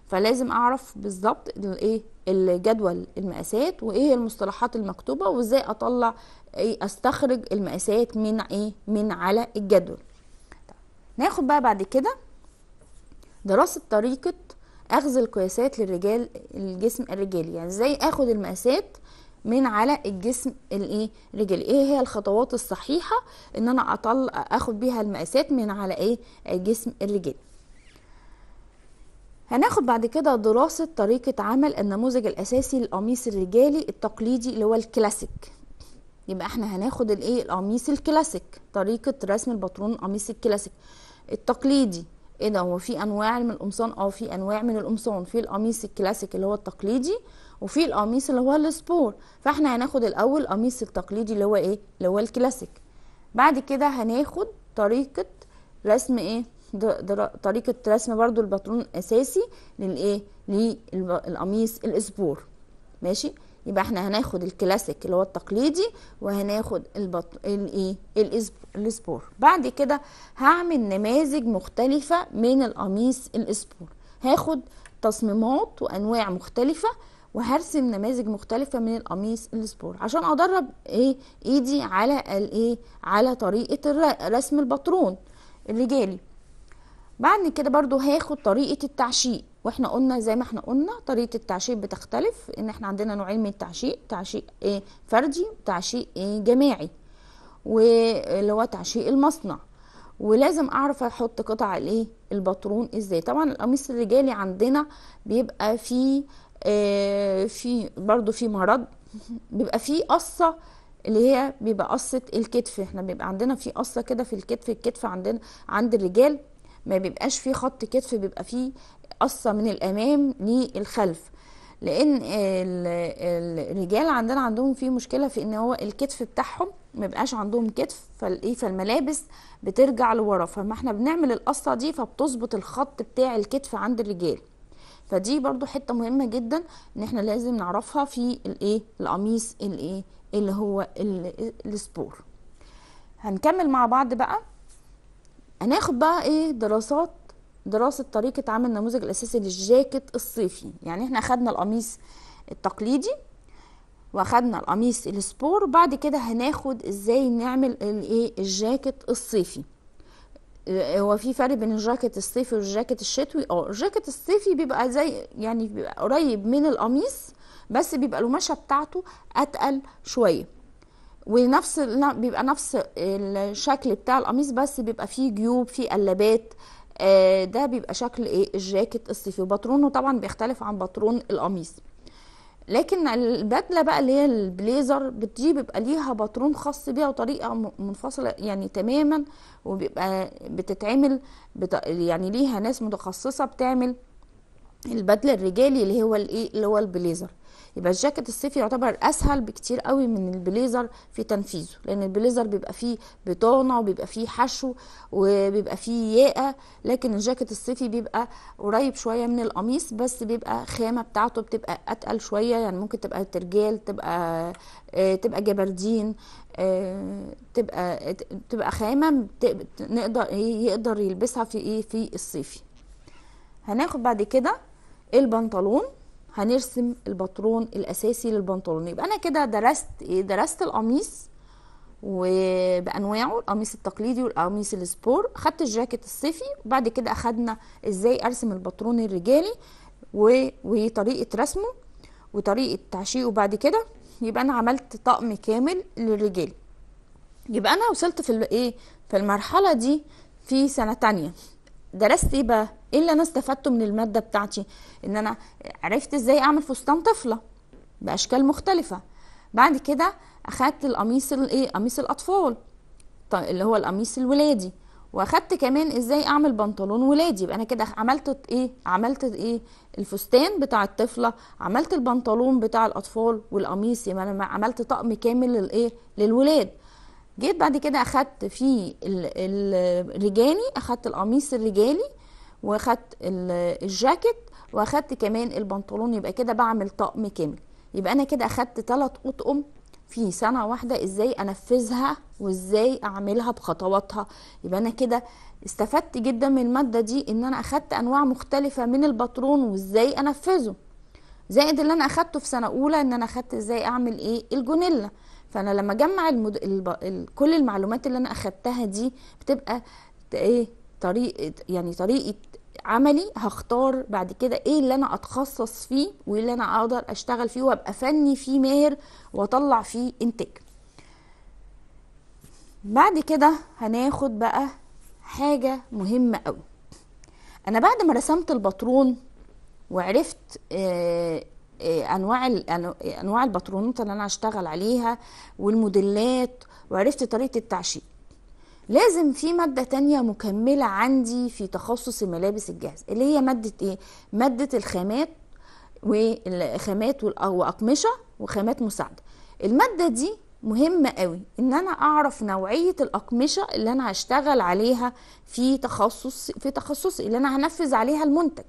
فلازم اعرف بالظبط الايه الجدول المقاسات وايه المصطلحات المكتوبه وازاي اطلع ايه استخرج المقاسات من ايه من على الجدول ناخد بقى بعد كده دراسه طريقه اخذ القياسات للرجال الجسم الرجالي يعني ازاي اخد المقاسات من على الجسم الايه رجل ايه هي الخطوات الصحيحه ان انا اطلع اخد بيها المقاسات من على ايه جسم الرجل هناخد بعد كده دراسة طريقة عمل النموذج الأساسي للقميص الرجالي التقليدي اللي هو الكلاسيك يبقى احنا هناخد الايه القميص الكلاسيك طريقة رسم البطرون القميص الكلاسيك التقليدي ايه ده هو في انواع من القمصان اه في انواع من القمصان في القميص الكلاسيك اللي هو التقليدي وفي القميص اللي هو السبور فاحنا هناخد الاول القميص التقليدي اللي هو ايه اللي هو الكلاسيك بعد كده هناخد طريقه رسم ايه طريقه رسم برضو الباترون الاساسي للايه للقميص الاسبور ماشي يبقى احنا هناخد الكلاسيك اللي هو التقليدي وهناخد البط... الايه الاسبور بعد كده هعمل نماذج مختلفه من القميص الاسبور هاخد تصميمات وانواع مختلفه وهرسم نماذج مختلفة من القميص الاسبور عشان ادرب ايه ايدي على الايه على طريقة رسم البطرون الرجالي بعد كده برضو هاخد طريقة التعشيق واحنا قلنا زي ما احنا قلنا طريقه التعشيق بتختلف ان احنا عندنا نوعين من التعشيق تعشيق ايه فردي وتعشيق ايه جماعي واللي هو تعشيق المصنع ولازم اعرف احط قطع الايه البطرون ازاي طبعا القميص الرجالي عندنا بيبقى فيه آه في برضو في مرض بيبقى فيه قصه اللي هي بيبقى قصه الكتف احنا بيبقى عندنا في قصه كده في الكتف الكتف عندنا عند الرجال ما بيبقاش فيه خط كتف بيبقى فيه قصه من الامام للخلف لان الرجال عندنا عندهم في مشكله في ان هو الكتف بتاعهم مبقاش عندهم كتف فالايه فالملابس بترجع لورا فما احنا بنعمل القصه دي فبتظبط الخط بتاع الكتف عند الرجال فدي برضو حته مهمه جدا ان احنا لازم نعرفها في الايه القميص الايه اللي هو السبور هنكمل مع بعض بقى هناخد بقى ايه دراسات دراسه طريقه عمل النموذج الاساسي للجاكيت الصيفي يعني احنا اخدنا القميص التقليدي واخدنا القميص السبور بعد كده هناخد ازاي نعمل الايه الجاكيت الصيفي آه، هو في فرق بين الجاكيت الصيفي والجاكيت الشتوي اه الجاكيت الصيفي بيبقى زي يعني بيبقى قريب من القميص بس بيبقى القماشه بتاعته اتقل شويه ونفس بيبقى نفس الشكل بتاع القميص بس بيبقى فيه جيوب فيه قلابات آه، ده بيبقى شكل ايه الجاكيت الصيفي وباترونه طبعا بيختلف عن باترون القميص لكن البدله بقى اللي هي البليزر بتجي بيبقى ليها باترون خاص بيها وطريقه منفصله يعني تماما وبيبقى بتتعمل بت يعني ليها ناس متخصصه بتعمل البدله الرجالي اللي هو الايه اللي هو البليزر يبقى الجاكيت الصيفي يعتبر اسهل بكتير قوي من البليزر في تنفيذه لان البليزر بيبقى فيه بطانه وبيبقى فيه حشو وبيبقى فيه ياقه لكن الجاكيت الصيفي بيبقى قريب شويه من القميص بس بيبقى خامه بتاعته بتبقى اتقل شويه يعني ممكن تبقى ترجال تبقى آه، تبقى جبردين آه، تبقى تبقى خامه نقدر يقدر يلبسها في ايه في الصيفي هناخد بعد كده البنطلون هنرسم الباترون الاساسي للبنطلون يبقى انا كده درست ايه درست القميص وبانواعه القميص التقليدي والقميص السبور خدت الجاكيت الصيفي وبعد كده اخدنا ازاي ارسم الباترون الرجالي و... وطريقه رسمه وطريقه تعشيقه بعد كده يبقى انا عملت طقم كامل للرجال يبقى انا وصلت في ايه في المرحله دي في سنه تانية درست ايه بقى ايه اللي انا استفدته من الماده بتاعتي ان انا عرفت ازاي اعمل فستان طفله باشكال مختلفه بعد كده اخدت القميص الايه قميص الاطفال طيب اللي هو القميص الولادي واخدت كمان ازاي اعمل بنطلون ولادي يبقى انا كده عملت ايه عملت ايه الفستان بتاع الطفله عملت البنطلون بتاع الاطفال والقميص يبقى يعني انا عملت طقم كامل للايه للولاد جيت بعد كده اخدت في الرجالي اخدت القميص الرجالي واخدت الجاكيت واخدت كمان البنطلون يبقى كده بعمل طقم كامل يبقى انا كده اخدت ثلاث اطقم في سنه واحده ازاي انفذها وازاي اعملها بخطواتها يبقى انا كده استفدت جدا من الماده دي ان انا اخدت انواع مختلفه من الباترون وازاي انفذه زائد اللي انا اخدته في سنه اولى ان انا اخدت ازاي اعمل ايه الجونيلا فانا لما اجمع المد... الب... ال... كل المعلومات اللي انا اخدتها دي بتبقى ايه طريقه يعني طريقه عملي هختار بعد كده ايه اللي انا اتخصص فيه وايه اللي انا اقدر اشتغل فيه وابقى فني فيه ماهر واطلع فيه انتاج بعد كده هناخد بقى حاجه مهمه قوي انا بعد ما رسمت الباترون وعرفت آه، آه، انواع آه، انواع البطرونات اللي انا هشتغل عليها والموديلات وعرفت طريقه التعشيق لازم في ماده تانية مكمله عندي في تخصص الملابس الجاهزه اللي هي ماده ايه ماده الخامات والخامات واقمشه وخامات مساعده الماده دي مهمة قوي ان انا اعرف نوعية الاقمشة اللي انا هشتغل عليها في تخصص في تخصصي اللي انا هنفذ عليها المنتج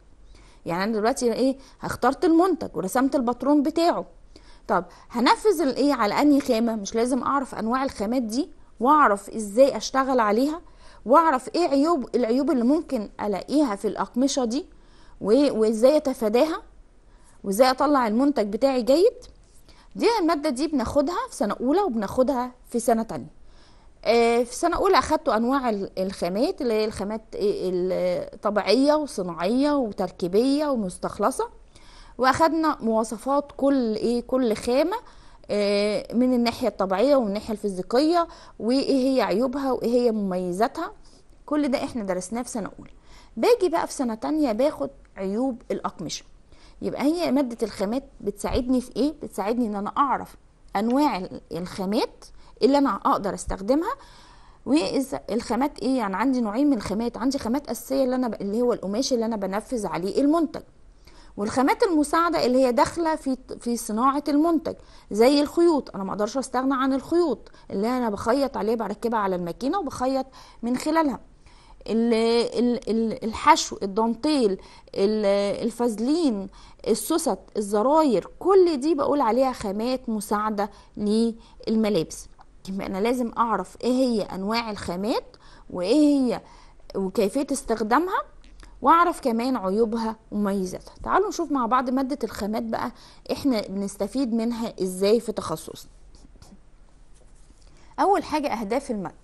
يعني انا دلوقتي ايه اخترت المنتج ورسمت الباترون بتاعه طب هنفذ الايه على انهي خامه مش لازم اعرف انواع الخامات دي واعرف ازاي اشتغل عليها واعرف ايه عيوب العيوب اللي ممكن الاقيها في الاقمشه دي وازاي اتفاداها وازاي اطلع المنتج بتاعي جيد دي الماده دي بناخدها في سنه اولى وبناخدها في سنه تانية آه، في سنة أولى أخدت أنواع الخامات اللي هي الخامات إيه، الطبيعية وصناعية وتركيبية ومستخلصة وأخدنا مواصفات كل إيه كل خامة آه، من الناحية الطبيعية ومن الناحية الفيزيقية وإيه هي عيوبها وإيه هي مميزاتها كل ده إحنا درسناه في سنة أولى باجي بقى في سنة تانية باخد عيوب الأقمشة يبقى هي مادة الخامات بتساعدني في إيه؟ بتساعدني إن أنا أعرف أنواع الخامات اللي انا اقدر استخدمها الخامات ايه يعني عندي نوعين من الخامات عندي خامات اساسيه اللي انا ب... اللي هو القماش اللي انا بنفذ عليه المنتج والخامات المساعده اللي هي داخله في في صناعه المنتج زي الخيوط انا ما اقدرش استغنى عن الخيوط اللي انا بخيط عليه بركبها على الماكينه وبخيط من خلالها الحشو الدانتيل الفازلين السوست الزراير كل دي بقول عليها خامات مساعده للملابس يبقى انا لازم اعرف ايه هي انواع الخامات وايه هي وكيفيه استخدامها واعرف كمان عيوبها ومميزاتها تعالوا نشوف مع بعض ماده الخامات بقى احنا بنستفيد منها ازاي في تخصصنا اول حاجه اهداف الماده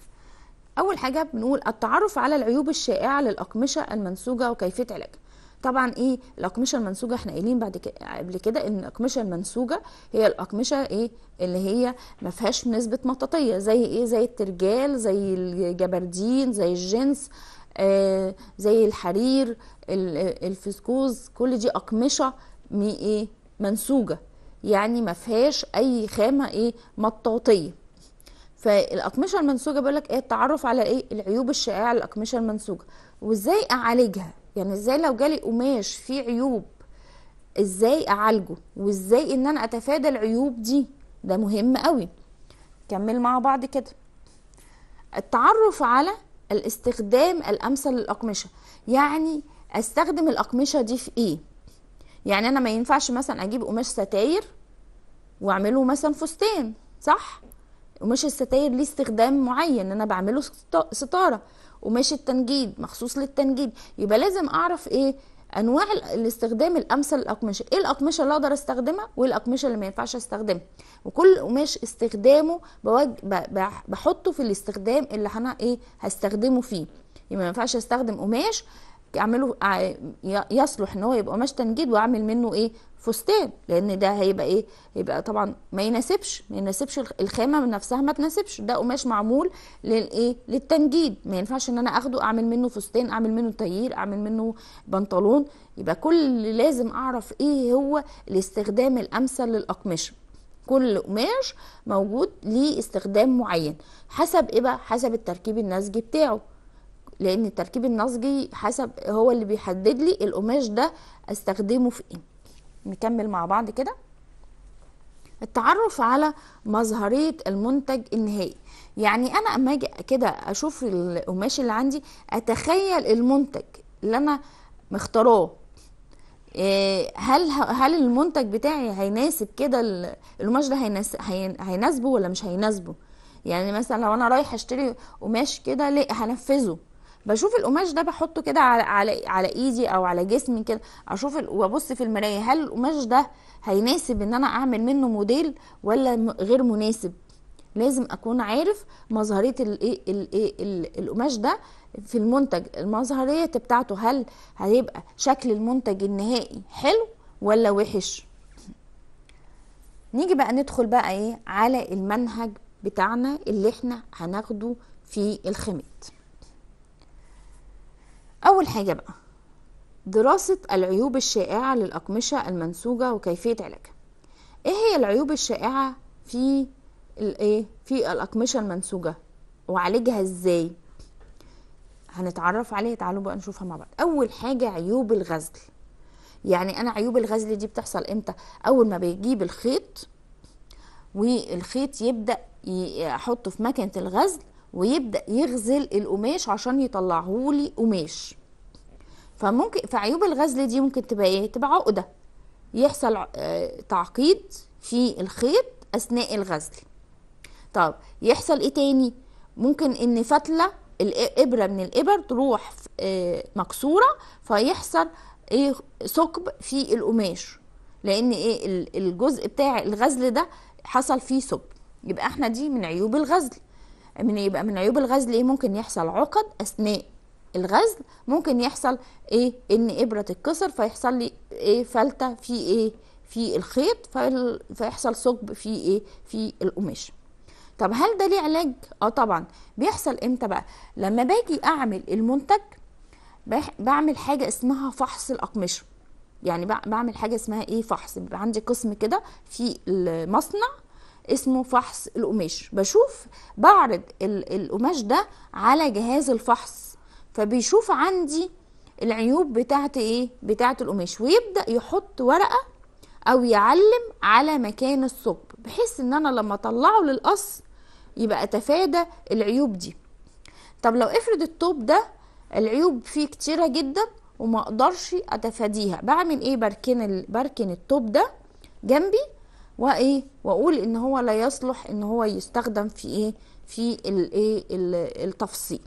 اول حاجه بنقول التعرف على العيوب الشائعه للاقمشه المنسوجه وكيفيه علاجها طبعا ايه الاقمشه المنسوجه احنا قايلين بعد كده قبل كده ان الاقمشه المنسوجه هي الاقمشه ايه اللي هي ما فيهاش نسبه مطاطيه زي ايه زي الترجال زي الجبردين زي الجنس آه زي الحرير الفسكوز كل دي اقمشه ايه منسوجه يعني ما فيهاش اي خامه ايه مطاطيه فالاقمشه المنسوجه بيقول لك ايه التعرف على ايه العيوب الشائعه للاقمشه المنسوجه وازاي اعالجها يعني ازاي لو جالي قماش فيه عيوب ازاي اعالجه وازاي ان انا اتفادى العيوب دي ده مهم قوي كمل مع بعض كده التعرف على الاستخدام الامثل للاقمشه يعني استخدم الاقمشه دي في ايه يعني انا ما ينفعش مثلا اجيب قماش ستاير واعمله مثلا فستان صح قماش الستاير ليه استخدام معين انا بعمله ستاره وماشي التنجيد مخصوص للتنجيد يبقى لازم اعرف ايه انواع الاستخدام الامثل للاقمشه ايه الاقمشه اللي اقدر استخدمها وايه الاقمشه اللي ما ينفعش استخدمها وكل قماش استخدامه بوج... بحطه في الاستخدام اللي انا ايه هستخدمه فيه يبقى ما ينفعش استخدم قماش يعملوا يصلح ان هو يبقى قماش تنجيد واعمل منه ايه فستان لان ده هيبقى ايه يبقى طبعا ما يناسبش ما يناسبش الخامه من نفسها ما تناسبش ده قماش معمول للايه للتنجيد ما ينفعش ان انا اخده اعمل منه فستان اعمل منه تايير اعمل منه بنطلون يبقى كل لازم اعرف ايه هو الاستخدام الامثل للاقمشه كل قماش موجود ليه استخدام معين حسب ايه بقى حسب التركيب النسجي بتاعه لان التركيب النسجي حسب هو اللي بيحدد لي القماش ده استخدمه في ايه نكمل مع بعض كده التعرف على مظهرية المنتج النهائي يعني انا اما اجي كده اشوف القماش اللي عندي اتخيل المنتج اللي انا مختاراه آه، هل هل المنتج بتاعي هيناسب كده القماش ده هيناسبه ولا مش هيناسبه يعني مثلا لو انا رايح اشتري قماش كده ليه هنفذه بشوف القماش ده بحطه كده على على على ايدي او على جسمي كده اشوف وابص في المرايه هل القماش ده هيناسب ان انا اعمل منه موديل ولا غير مناسب لازم اكون عارف مظهريه الايه الايه القماش ده في المنتج المظهريه بتاعته هل هيبقى شكل المنتج النهائي حلو ولا وحش نيجي بقى ندخل بقى ايه على المنهج بتاعنا اللي احنا هناخده في الخامات أول حاجة بقى دراسة العيوب الشائعة للأقمشة المنسوجة وكيفية علاجها إيه هي العيوب الشائعة في الإيه في الأقمشة المنسوجة وعالجها إزاي هنتعرف عليها تعالوا بقى نشوفها مع بعض أول حاجة عيوب الغزل يعني أنا عيوب الغزل دي بتحصل إمتى أول ما بيجيب الخيط والخيط يبدأ يحطه في مكنة الغزل ويبدا يغزل القماش عشان يطلعه لي قماش فممكن عيوب الغزل دي ممكن تبقى ايه تبقى عقده يحصل آه، تعقيد في الخيط اثناء الغزل طب يحصل ايه تاني ممكن ان فتله الابره من الابر تروح آه، مكسوره فيحصل ايه ثقب في القماش لان ايه الجزء بتاع الغزل ده حصل فيه ثقب يبقى احنا دي من عيوب الغزل من يبقى من عيوب الغزل ايه ممكن يحصل عقد اثناء الغزل ممكن يحصل ايه ان ابره تتكسر فيحصل لي ايه فلته في ايه في الخيط فيحصل ثقب في ايه في القماش طب هل ده ليه علاج اه طبعا بيحصل امتى بقى لما باجي اعمل المنتج بعمل حاجه اسمها فحص الاقمشه يعني بعمل حاجه اسمها ايه فحص بيبقى عندي قسم كده في المصنع اسمه فحص القماش بشوف بعرض القماش ده على جهاز الفحص فبيشوف عندي العيوب بتاعت ايه بتاعت القماش ويبدا يحط ورقه او يعلم على مكان الثقب بحيث ان انا لما اطلعه للقص يبقى اتفادى العيوب دي طب لو افرض الطوب ده العيوب فيه كتيره جدا وما اقدرش اتفاديها بعمل ايه بركن بركن الطوب ده جنبي وايه واقول ان هو لا يصلح ان هو يستخدم في ايه في الايه التفصيل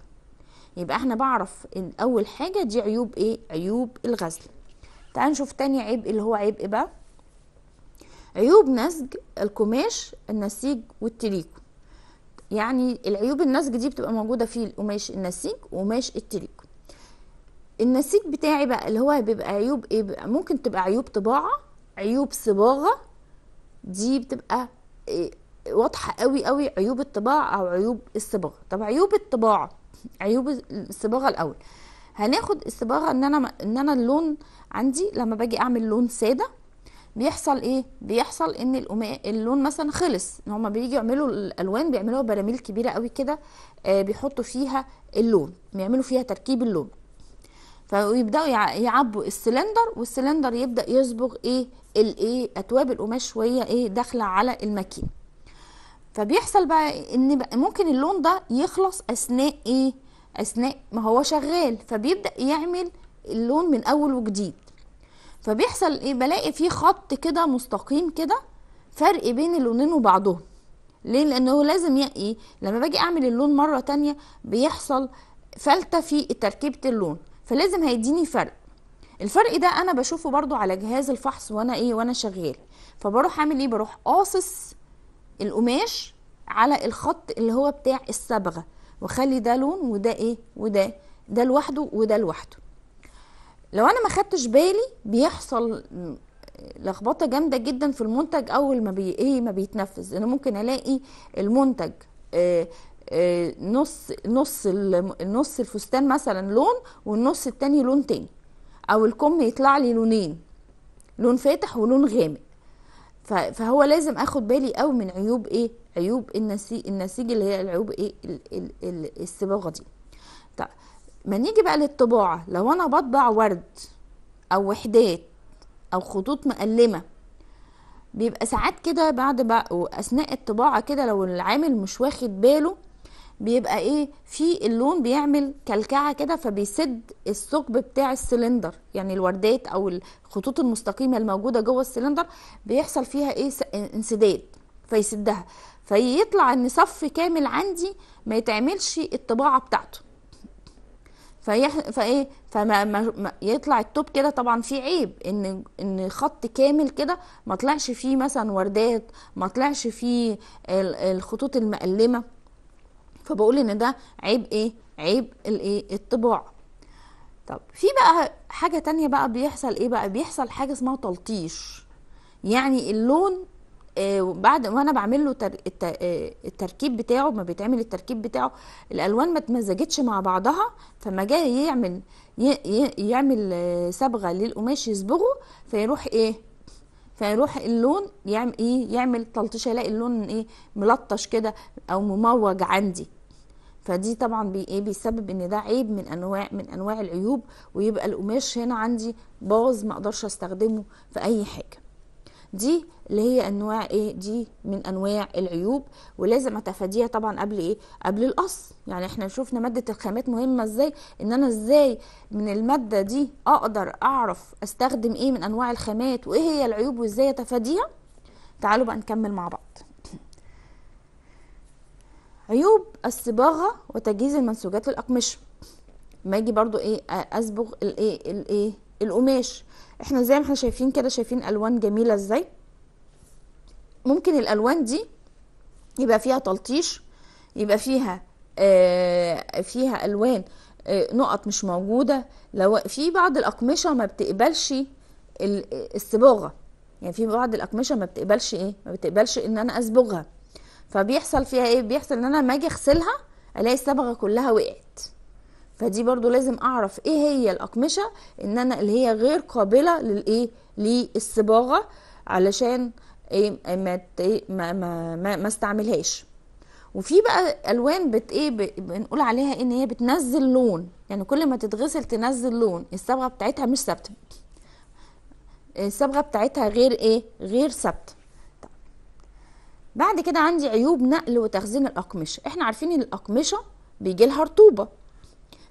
يبقى احنا بعرف ان اول حاجه دي عيوب ايه عيوب الغزل تعال نشوف تاني عيب اللي هو عيب ايه بقى عيوب نسج القماش النسيج والتليكو يعني العيوب النسج دي بتبقى موجوده في القماش النسيج وقماش التليكو النسيج بتاعي بقى اللي هو بيبقى عيوب ايه بقى ممكن تبقى عيوب طباعه عيوب صباغه دي بتبقى آه، واضحه قوي قوي عيوب الطباع او عيوب الصباغه طب عيوب الطباعه عيوب الصباغه الاول هناخد الصباغه ان انا ان انا اللون عندي لما باجي اعمل لون ساده بيحصل ايه بيحصل ان اللون مثلا خلص ان هما بيجي يعملوا الالوان بيعملوها براميل كبيره قوي كده آه، بيحطوا فيها اللون بيعملوا فيها تركيب اللون فيبداوا يعبوا السلندر والسلندر يبدا يصبغ ايه الايه اتواب القماش شويه ايه داخله على الماكينه فبيحصل بقى ان بقى ممكن اللون ده يخلص اثناء ايه اثناء ما هو شغال فبيبدا يعمل اللون من اول وجديد فبيحصل ايه بلاقي في خط كده مستقيم كده فرق بين اللونين وبعضهم ليه لانه لازم ايه لما باجي اعمل اللون مره تانية بيحصل فلتة في تركيبة اللون فلازم هيديني فرق الفرق ده انا بشوفه برضو على جهاز الفحص وانا ايه وانا شغال فبروح اعمل ايه بروح قاصص القماش على الخط اللي هو بتاع الصبغه واخلي ده لون وده ايه وده ده لوحده وده لوحده لو انا ما خدتش بالي بيحصل لخبطه جامده جدا في المنتج اول ما بي ايه ما بيتنفذ انا ممكن الاقي المنتج آه, آه، نص نص النص الفستان مثلا لون والنص التاني لون تاني او الكم يطلع لي لونين لون فاتح ولون غامق فهو لازم اخد بالي قوي من عيوب ايه عيوب النسيج النسيج اللي هي العيوب ايه الصباغه دي طب ما نيجي بقى للطباعه لو انا بطبع ورد او وحدات او خطوط مقلمه بيبقى ساعات كده بعد بقى واثناء الطباعه كده لو العامل مش واخد باله بيبقى ايه في اللون بيعمل كلكعه كده فبيسد الثقب بتاع السلندر يعني الوردات او الخطوط المستقيمه الموجوده جوه السلندر بيحصل فيها ايه انسداد فيسدها فيطلع ان صف كامل عندي ما يتعملش الطباعه بتاعته فيح... فايه فما ما... يطلع التوب كده طبعا في عيب ان ان خط كامل كده ما طلعش فيه مثلا وردات ما طلعش فيه الخطوط المقلمه فبقول ان ده عيب ايه عيب الايه الطباع طب في بقى حاجه تانية بقى بيحصل ايه بقى بيحصل حاجه اسمها تلطيش يعني اللون آه، بعد وانا بعمل له آه، التركيب بتاعه ما بيتعمل التركيب بتاعه الالوان ما اتمزجتش مع بعضها فما جاي يعمل يعمل آه، صبغه للقماش يصبغه فيروح ايه فيروح اللون يعمل ايه يعمل تلطيش الاقي اللون ايه ملطش كده او مموج عندي فدي طبعا بي ايه بيسبب ان ده عيب من انواع من انواع العيوب ويبقى القماش هنا عندي باظ ما اقدرش استخدمه في اي حاجه دي اللي هي انواع ايه دي من انواع العيوب ولازم اتفاديها طبعا قبل ايه قبل القص يعني احنا شفنا ماده الخامات مهمه ازاي ان انا ازاي من الماده دي اقدر اعرف استخدم ايه من انواع الخامات وايه هي العيوب وازاي اتفاديها تعالوا بقى نكمل مع بعض عيوب الصباغه وتجهيز المنسوجات للاقمشه ما اجي برضو ايه اصبغ الايه الايه القماش احنا زي ما احنا شايفين كده شايفين الوان جميله ازاي ممكن الالوان دي يبقى فيها تلطيش يبقى فيها آه فيها الوان آه نقط مش موجوده لو في بعض الاقمشه ما بتقبلش الصباغه يعني في بعض الاقمشه ما بتقبلش ايه ما بتقبلش ان انا اصبغها فبيحصل فيها ايه بيحصل ان انا لما اجي اغسلها الاقي الصبغه كلها وقعت فدي برضو لازم اعرف ايه هي الاقمشه ان انا اللي هي غير قابله للايه للصباغه علشان إيه؟, ايه ما ما ما, ما استعملهاش وفي بقى الوان بت ايه بنقول عليها ان هي بتنزل لون يعني كل ما تتغسل تنزل لون الصبغه بتاعتها مش ثابته الصبغه بتاعتها غير ايه غير ثابته بعد كده عندي عيوب نقل وتخزين الاقمشه احنا عارفين ان الاقمشه بيجي لها رطوبه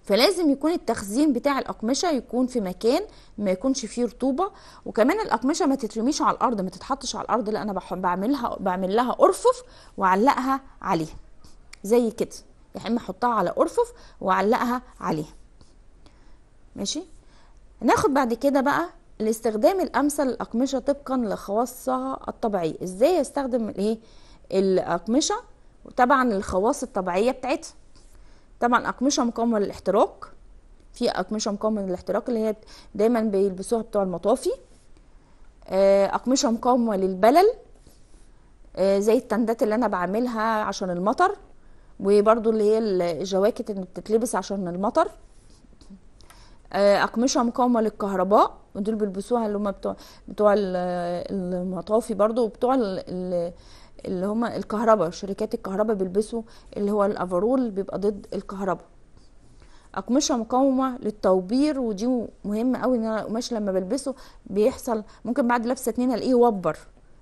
فلازم يكون التخزين بتاع الاقمشه يكون في مكان ما يكونش فيه رطوبه وكمان الاقمشه ما تترميش على الارض ما تتحطش على الارض لا انا بعملها بعمل لها ارفف وعلقها عليها زي كده يا اما احطها على ارفف واعلقها عليها ماشي ناخد بعد كده بقى الاستخدام الامثل للاقمشه طبقا لخواصها الطبيعيه ازاي استخدم الايه الاقمشه طبعا الخواص الطبيعيه بتاعتها طبعا اقمشه مقاومه للاحتراق في اقمشه مقاومه للاحتراق اللي هي دايما بيلبسوها بتوع المطافي آه، اقمشه مقاومه للبلل آه، زي التندات اللي انا بعملها عشان المطر وبرده اللي هي الجواكت اللي بتتلبس عشان المطر آه، اقمشه مقاومه للكهرباء ودول بيلبسوها اللي هم بتوع بتوع المطافي برضو وبتوع اللي هم الكهرباء شركات الكهرباء بيلبسوا اللي هو الافرول بيبقى ضد الكهرباء اقمشه مقاومه للتوبير ودي مهمه قوي ان انا القماش لما بلبسه بيحصل ممكن بعد لابسه اتنين الاقيه وبر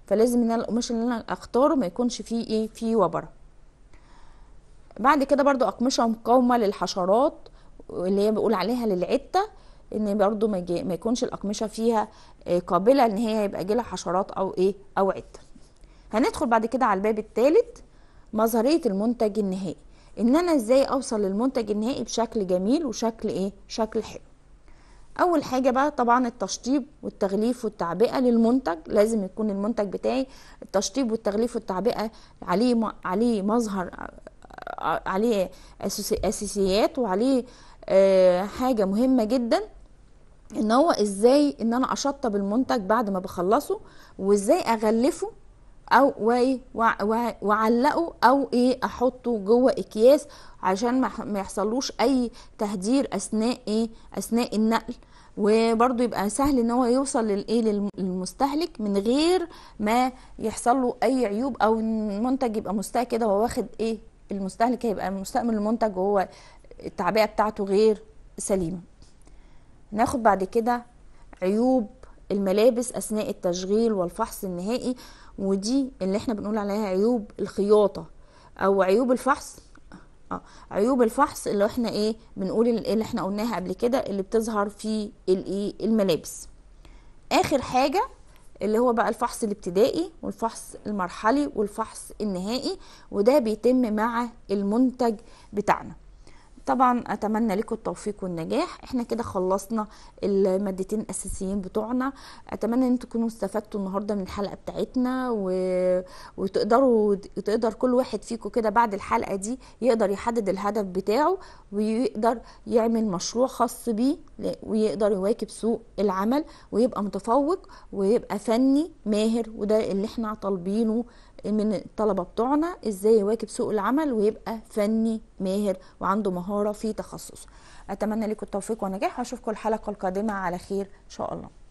فلازم ان انا القماش اللي انا اختاره ما يكونش فيه ايه فيه وبره بعد كده برضو اقمشه مقاومه للحشرات اللي هي بقول عليها للعته ان برضو ما يكونش الاقمشه فيها آه، قابله ان هي يبقى جيلها حشرات او ايه او عته هندخل بعد كده على الباب الثالث مظهريه المنتج النهائي ان انا ازاي اوصل للمنتج النهائي بشكل جميل وشكل ايه شكل حلو اول حاجه بقى طبعا التشطيب والتغليف والتعبئه للمنتج لازم يكون المنتج بتاعي التشطيب والتغليف والتعبئه عليه عليه مظهر آه، آه، عليه اساسيات وعليه آه، حاجه مهمه جدا ان هو ازاي ان انا اشطب المنتج بعد ما بخلصه وازاي اغلفه او وايه واعلقه او ايه احطه جوه اكياس عشان ما يحصلوش اي تهدير اثناء ايه اثناء النقل وبرده يبقى سهل ان هو يوصل للايه للمستهلك من غير ما يحصل له اي عيوب او المنتج يبقى مستاء كده هو واخد ايه المستهلك هيبقى مستأمن المنتج وهو التعبئة بتاعته غير سليمة ناخد بعد كده عيوب الملابس أثناء التشغيل والفحص النهائي ودي اللي احنا بنقول عليها عيوب الخياطة أو عيوب الفحص آه. عيوب الفحص اللي احنا ايه بنقول اللي احنا قلناها قبل كده اللي بتظهر في الايه الملابس اخر حاجه اللي هو بقى الفحص الابتدائي والفحص المرحلي والفحص النهائي وده بيتم مع المنتج بتاعنا طبعا اتمنى لكم التوفيق والنجاح احنا كده خلصنا المادتين الاساسيين بتوعنا اتمنى ان تكونوا استفدتوا النهارده من الحلقه بتاعتنا و... وتقدروا تقدر كل واحد فيكم كده بعد الحلقه دي يقدر يحدد الهدف بتاعه ويقدر يعمل مشروع خاص بيه ويقدر يواكب سوق العمل ويبقى متفوق ويبقى فني ماهر وده اللي احنا طالبينه من الطلبه بتوعنا ازاي يواكب سوق العمل ويبقى فني ماهر وعنده مهاره في تخصصه اتمنى لكم التوفيق والنجاح واشوفكم الحلقه القادمه على خير ان شاء الله